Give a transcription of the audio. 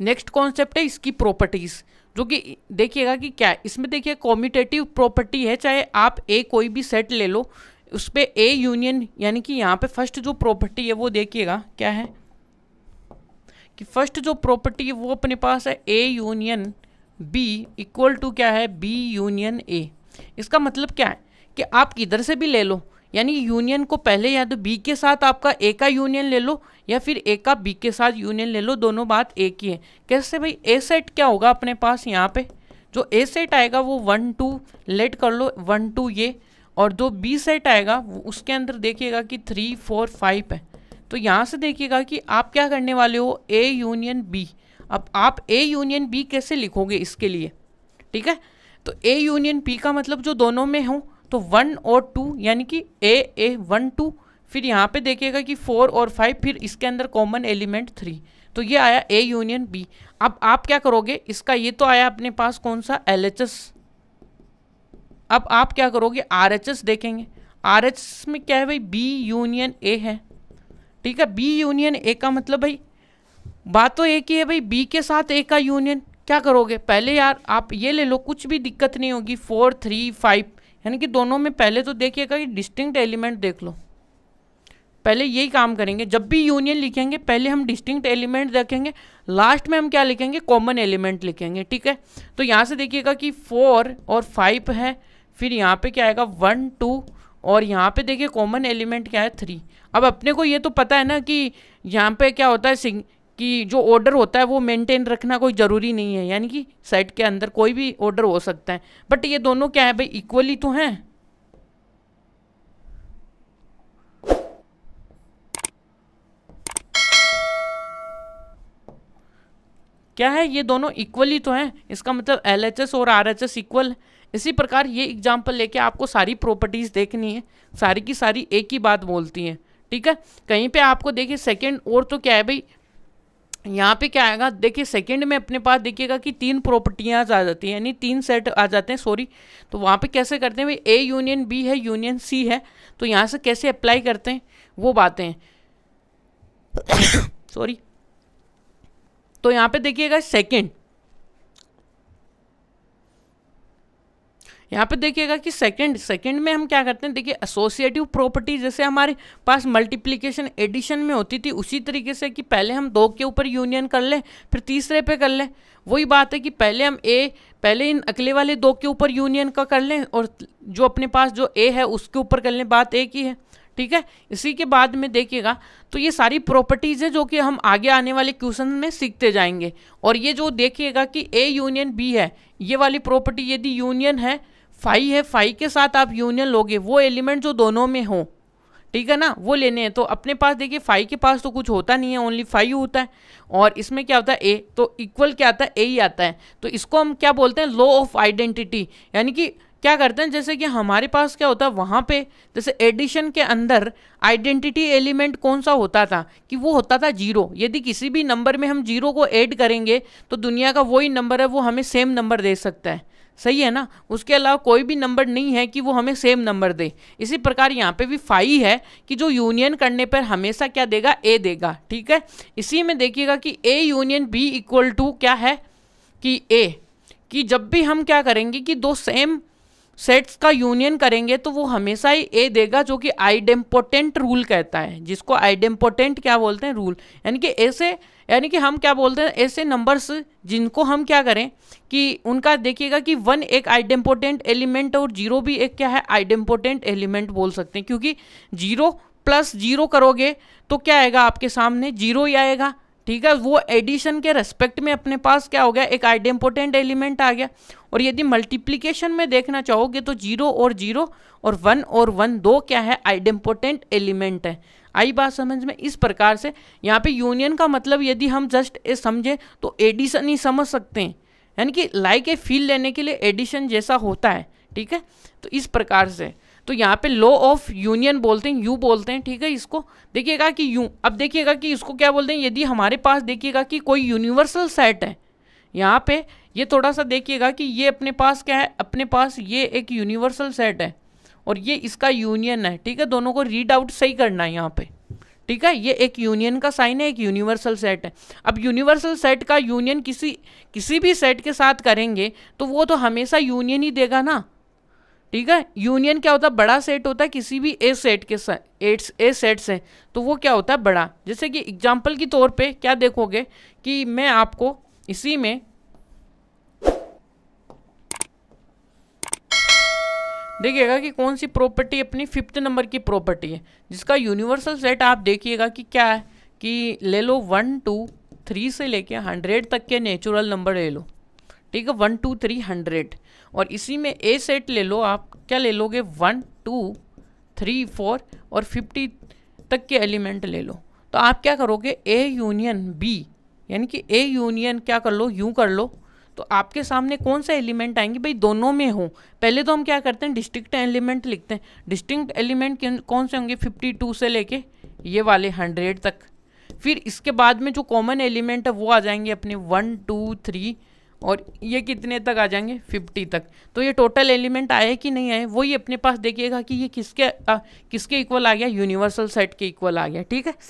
next concept है इसकी properties जो कि देखिएगा कि क्या इसमें देखिए कॉम्यूटेटिव प्रॉपर्टी है चाहे आप ए कोई भी सेट ले लो उस पर ए यूनियन यानी कि यहाँ पे फर्स्ट जो प्रॉपर्टी है वो देखिएगा क्या है कि फर्स्ट जो प्रॉपर्टी है वो अपने पास है A union B equal to क्या है बी यूनियन ए इसका मतलब क्या है कि आप किधर से भी ले लो यानी यूनियन को पहले या तो बी के साथ आपका ए का यूनियन ले लो या फिर ए का बी के साथ यूनियन ले लो दोनों बात एक ही है कैसे भाई ए सेट क्या होगा अपने पास यहाँ पे जो ए सेट आएगा वो वन टू लेट कर लो वन टू ये और जो बी सेट आएगा उसके अंदर देखिएगा कि थ्री फोर फाइव है तो यहाँ से देखिएगा कि आप क्या करने वाले हो ए यूनियन बी अब आप ए यूनियन बी कैसे लिखोगे इसके लिए ठीक है तो ए यूनियन पी का मतलब जो दोनों में हो तो वन और टू यानी कि ए ए वन टू फिर यहाँ पे देखिएगा कि फोर और फाइव फिर इसके अंदर कॉमन एलिमेंट थ्री तो ये आया ए यूनियन बी अब आप क्या करोगे इसका ये तो आया अपने पास कौन सा एल अब आप क्या करोगे आर देखेंगे आर में क्या है भाई बी यूनियन ए है ठीक है बी यूनियन ए का मतलब भाई बात तो एक ही है भाई बी के साथ ए का यूनियन क्या करोगे पहले यार आप ये ले लो कुछ भी दिक्कत नहीं होगी फोर थ्री फाइव यानी कि दोनों में पहले तो देखिएगा कि डिस्टिंक्ट एलिमेंट देख लो पहले यही काम करेंगे जब भी यूनियन लिखेंगे पहले हम डिस्टिंक्ट एलिमेंट देखेंगे लास्ट में हम क्या लिखेंगे कॉमन एलिमेंट लिखेंगे ठीक है तो यहाँ से देखिएगा कि फोर और फाइव है फिर यहाँ पे क्या आएगा वन टू और यहाँ पे देखिए कॉमन एलिमेंट क्या है थ्री अब अपने को ये तो पता है ना कि यहाँ पे क्या होता है कि जो ऑर्डर होता है वो मेंटेन रखना कोई ज़रूरी नहीं है यानी कि सेट के अंदर कोई भी ऑर्डर हो सकता है बट ये दोनों क्या है भाई इक्वली तो हैं क्या है ये दोनों इक्वली तो हैं इसका मतलब एल एच एस और आर एच एस इक्वल इसी प्रकार ये एग्जाम्पल लेके आपको सारी प्रॉपर्टीज़ देखनी है सारी की सारी एक ही बात बोलती हैं ठीक है कहीं पे आपको देखिए सेकंड और तो क्या है भाई यहाँ पे क्या आएगा देखिए सेकंड में अपने पास देखिएगा कि तीन प्रॉपर्टियाँ आ जाती हैं यानी तीन सेट आ जाते हैं सॉरी तो वहाँ पे कैसे करते हैं भाई ए यूनियन बी है यूनियन सी है तो यहाँ से कैसे अप्लाई करते हैं वो बातें हैं सॉरी तो यहाँ पे देखिएगा सेकंड यहाँ पे देखिएगा कि सेकंड सेकंड में हम क्या करते हैं देखिए एसोसिएटिव प्रॉपर्टी जैसे हमारे पास मल्टीप्लीकेशन एडिशन में होती थी उसी तरीके से कि पहले हम दो के ऊपर यूनियन कर लें फिर तीसरे पे कर लें वही बात है कि पहले हम ए पहले इन अकेले वाले दो के ऊपर यूनियन का कर लें और जो अपने पास जो ए है उसके ऊपर कर लें बात ए की है ठीक है इसी के बाद में देखिएगा तो ये सारी प्रॉपर्टीज़ है जो कि हम आगे आने वाले क्वेश्चन में सीखते जाएंगे और ये जो देखिएगा कि ए यूनियन बी है ये वाली प्रॉपर्टी यदि यूनियन है फाइव है फाइव के साथ आप यूनियन लोगे वो एलिमेंट जो दोनों में हो ठीक है ना वो लेने हैं तो अपने पास देखिए फाइव के पास तो कुछ होता नहीं है ओनली फाइव होता है और इसमें क्या होता है ए तो इक्वल क्या आता है ए ही आता है तो इसको हम क्या बोलते हैं लॉ ऑफ आइडेंटिटी यानी कि क्या करते हैं जैसे कि हमारे पास क्या होता है वहाँ पे जैसे एडिशन के अंदर आइडेंटिटी एलिमेंट कौन सा होता था कि वो होता था जीरो यदि किसी भी नंबर में हम जीरो को ऐड करेंगे तो दुनिया का वही नंबर है वो हमें सेम नंबर दे सकता है सही है ना उसके अलावा कोई भी नंबर नहीं है कि वो हमें सेम नंबर दे इसी प्रकार यहाँ पे भी फाइव है कि जो यूनियन करने पर हमेशा क्या देगा ए देगा ठीक है इसी में देखिएगा कि A union B equal to क्या है कि ए कि जब भी हम क्या करेंगे कि दो सेम सेट्स का यूनियन करेंगे तो वो हमेशा ही ए देगा जो कि आइडेम्पोटेंट रूल कहता है जिसको आइडेम्पोटेंट क्या बोलते हैं रूल यानी कि ऐसे यानी कि हम क्या बोलते हैं ऐसे नंबर्स जिनको हम क्या करें कि उनका देखिएगा कि वन एक आइडेम्पोटेंट एलिमेंट और जीरो भी एक क्या है आइडेम्पोटेंट एलिमेंट बोल सकते हैं क्योंकि जीरो प्लस जीरो करोगे तो क्या आएगा आपके सामने जीरो ही आएगा ठीक है वो एडिशन के रेस्पेक्ट में अपने पास क्या हो गया एक आइडेम्पोटेंट एलिमेंट आ गया और यदि मल्टीप्लीकेशन में देखना चाहोगे तो जीरो और जीरो और वन और वन दो क्या है आइडेम्पोटेंट एलिमेंट है आई बात समझ में इस प्रकार से यहाँ पे यूनियन का मतलब यदि हम जस्ट समझें तो एडिशन ही समझ सकते हैं यानी कि लाइक ए फील लेने के लिए एडिशन जैसा होता है ठीक है तो इस प्रकार से तो यहाँ पे लॉ ऑफ यूनियन बोलते हैं यू बोलते हैं ठीक है इसको देखिएगा कि यू अब देखिएगा कि इसको क्या बोलते हैं यदि हमारे पास देखिएगा कि कोई यूनिवर्सल सेट है यहाँ पे ये थोड़ा सा देखिएगा कि ये अपने पास क्या है अपने पास ये एक यूनिवर्सल सेट है और ये इसका यूनियन है ठीक है दोनों को रीड आउट सही करना है यहाँ पर ठीक है ये एक यूनियन का साइन है एक यूनिवर्सल सेट है अब यूनिवर्सल सेट का यूनियन किसी किसी भी सेट के साथ करेंगे तो वो तो हमेशा यूनियन ही देगा ना ठीक है यूनियन क्या होता है बड़ा सेट होता है किसी भी ए सेट के साथ ए सेट से तो वो क्या होता है बड़ा जैसे कि एग्जाम्पल के तौर पे क्या देखोगे कि मैं आपको इसी में देखिएगा कि कौन सी प्रॉपर्टी अपनी फिफ्थ नंबर की प्रॉपर्टी है जिसका यूनिवर्सल सेट आप देखिएगा कि क्या है कि ले लो वन टू थ्री से लेके हंड्रेड तक के नेचुरल नंबर ले लो ठीक है वन टू थ्री हंड्रेड और इसी में ए सेट ले लो आप क्या ले लोगे वन टू थ्री फोर और फिफ्टी तक के एलिमेंट ले लो तो आप क्या करोगे ए यूनियन बी यानी कि ए यूनियन क्या कर लो यू कर लो तो आपके सामने कौन सा एलिमेंट आएंगे भाई दोनों में हो पहले तो हम क्या करते हैं डिस्टिंक्ट एलिमेंट लिखते हैं डिस्टिंक्ट एलिमेंट कौन से होंगे 52 से लेके ये वाले 100 तक फिर इसके बाद में जो कॉमन एलिमेंट है वो आ जाएंगे अपने वन टू थ्री और ये कितने तक आ जाएंगे 50 तक तो ये टोटल एलिमेंट आए कि नहीं आए वही अपने पास देखिएगा कि ये किसके आ, किसके इक्वल आ गया यूनिवर्सल सेट के इक्वल आ गया ठीक है